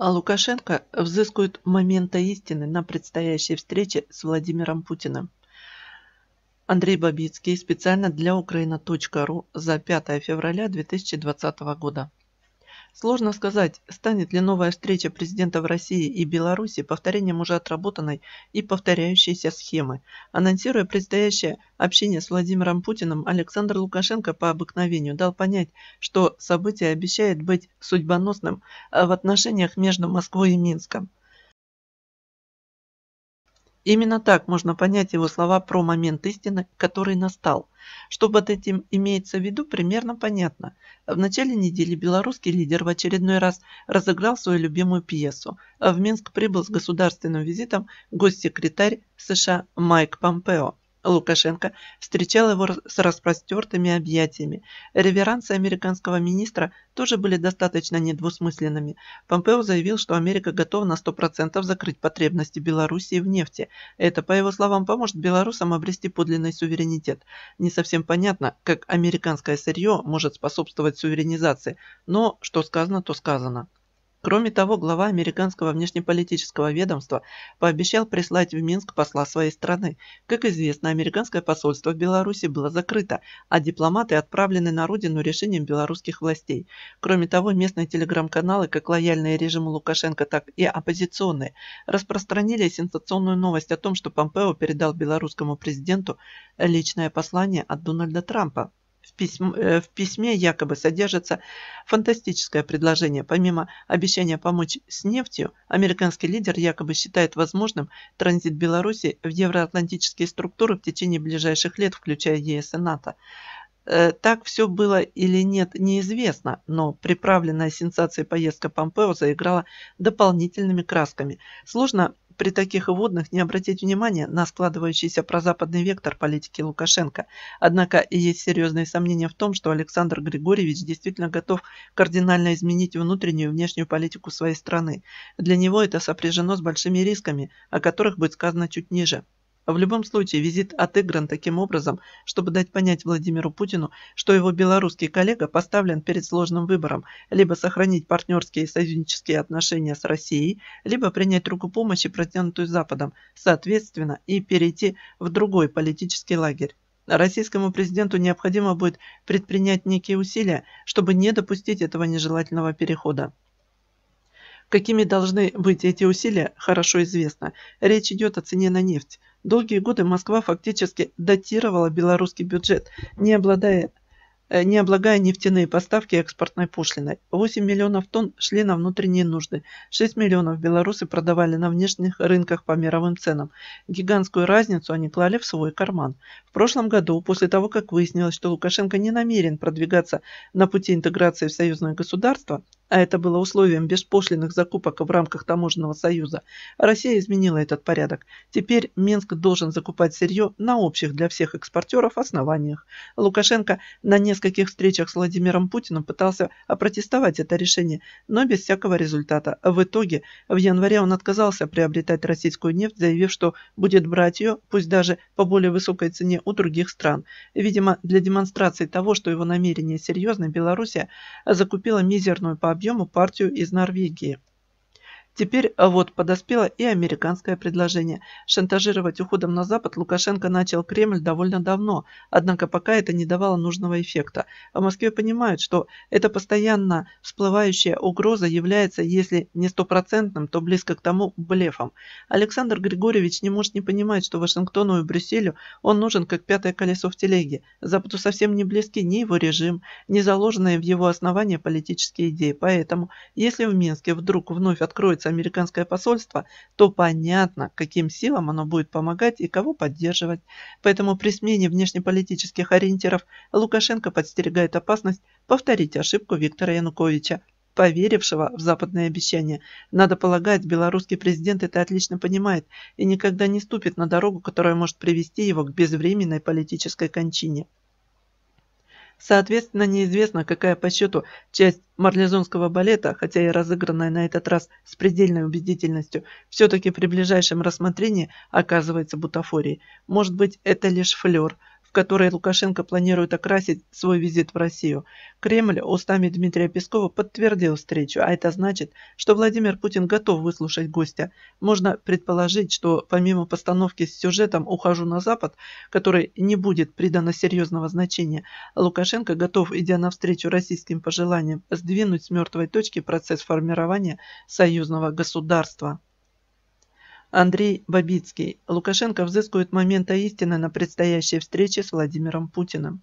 А Лукашенко взыскует момента истины на предстоящей встрече с Владимиром Путиным. Андрей Бабицкий специально для Украина.ру за 5 февраля 2020 года. Сложно сказать, станет ли новая встреча президентов России и Беларуси повторением уже отработанной и повторяющейся схемы. Анонсируя предстоящее общение с Владимиром Путиным, Александр Лукашенко по обыкновению дал понять, что событие обещает быть судьбоносным э, в отношениях между Москвой и Минском. Именно так можно понять его слова про момент истины, который настал. Что под этим имеется в виду, примерно понятно. В начале недели белорусский лидер в очередной раз разыграл свою любимую пьесу. В Минск прибыл с государственным визитом госсекретарь США Майк Помпео. Лукашенко встречал его с распростертыми объятиями. Реверансы американского министра тоже были достаточно недвусмысленными. Помпео заявил, что Америка готова на 100% закрыть потребности Белоруссии в нефти. Это, по его словам, поможет белорусам обрести подлинный суверенитет. Не совсем понятно, как американское сырье может способствовать суверенизации, но что сказано, то сказано. Кроме того, глава американского внешнеполитического ведомства пообещал прислать в Минск посла своей страны. Как известно, американское посольство в Беларуси было закрыто, а дипломаты отправлены на родину решением белорусских властей. Кроме того, местные телеграм-каналы, как лояльные режиму Лукашенко, так и оппозиционные, распространили сенсационную новость о том, что Помпео передал белорусскому президенту личное послание от Дональда Трампа. В письме, э, в письме якобы содержится фантастическое предложение. Помимо обещания помочь с нефтью, американский лидер якобы считает возможным транзит Беларуси в евроатлантические структуры в течение ближайших лет, включая ЕС и НАТО. Э, так все было или нет, неизвестно, но приправленная сенсацией поездка Помпео заиграла дополнительными красками. Сложно при таких вводных не обратить внимания на складывающийся прозападный вектор политики Лукашенко. Однако есть серьезные сомнения в том, что Александр Григорьевич действительно готов кардинально изменить внутреннюю и внешнюю политику своей страны. Для него это сопряжено с большими рисками, о которых будет сказано чуть ниже. В любом случае, визит отыгран таким образом, чтобы дать понять Владимиру Путину, что его белорусский коллега поставлен перед сложным выбором либо сохранить партнерские и союзнические отношения с Россией, либо принять руку помощи, протянутую Западом, соответственно, и перейти в другой политический лагерь. Российскому президенту необходимо будет предпринять некие усилия, чтобы не допустить этого нежелательного перехода. Какими должны быть эти усилия, хорошо известно. Речь идет о цене на нефть. Долгие годы Москва фактически датировала белорусский бюджет, не обладая э, не облагая нефтяные поставки экспортной пошлиной. 8 миллионов тонн шли на внутренние нужды, 6 миллионов белорусы продавали на внешних рынках по мировым ценам. Гигантскую разницу они клали в свой карман. В прошлом году, после того, как выяснилось, что Лукашенко не намерен продвигаться на пути интеграции в союзное государство, а это было условием беспошлиных закупок в рамках Таможенного союза, Россия изменила этот порядок. Теперь Минск должен закупать сырье на общих для всех экспортеров основаниях. Лукашенко на нескольких встречах с Владимиром Путиным пытался опротестовать это решение, но без всякого результата. В итоге в январе он отказался приобретать российскую нефть, заявив, что будет брать ее, пусть даже по более высокой цене у других стран. Видимо, для демонстрации того, что его намерение серьезно, Белоруссия закупила мизерную по объему партию из Норвегии Теперь а вот подоспело и американское предложение. Шантажировать уходом на Запад Лукашенко начал Кремль довольно давно, однако пока это не давало нужного эффекта. А в Москве понимают, что эта постоянно всплывающая угроза является, если не стопроцентным, то близко к тому блефом. Александр Григорьевич не может не понимать, что Вашингтону и Брюсселю он нужен как пятое колесо в телеге. Западу совсем не близки ни его режим, ни заложенные в его основания политические идеи. Поэтому, если в Минске вдруг вновь откроется появится американское посольство, то понятно, каким силам оно будет помогать и кого поддерживать. Поэтому при смене внешнеполитических ориентиров Лукашенко подстерегает опасность повторить ошибку Виктора Януковича, поверившего в западные обещания. Надо полагать, белорусский президент это отлично понимает и никогда не ступит на дорогу, которая может привести его к безвременной политической кончине. Соответственно, неизвестно, какая по счету часть марлезонского балета, хотя и разыгранная на этот раз с предельной убедительностью, все-таки при ближайшем рассмотрении оказывается бутафорией. Может быть, это лишь флер, которой Лукашенко планирует окрасить свой визит в Россию. Кремль устами Дмитрия Пескова подтвердил встречу, а это значит, что Владимир Путин готов выслушать гостя. Можно предположить, что помимо постановки с сюжетом «Ухожу на Запад», который не будет придано серьезного значения, Лукашенко готов, идя навстречу российским пожеланиям, сдвинуть с мертвой точки процесс формирования союзного государства. Андрей Бабицкий. Лукашенко взыскивает момента истины на предстоящей встрече с Владимиром Путиным.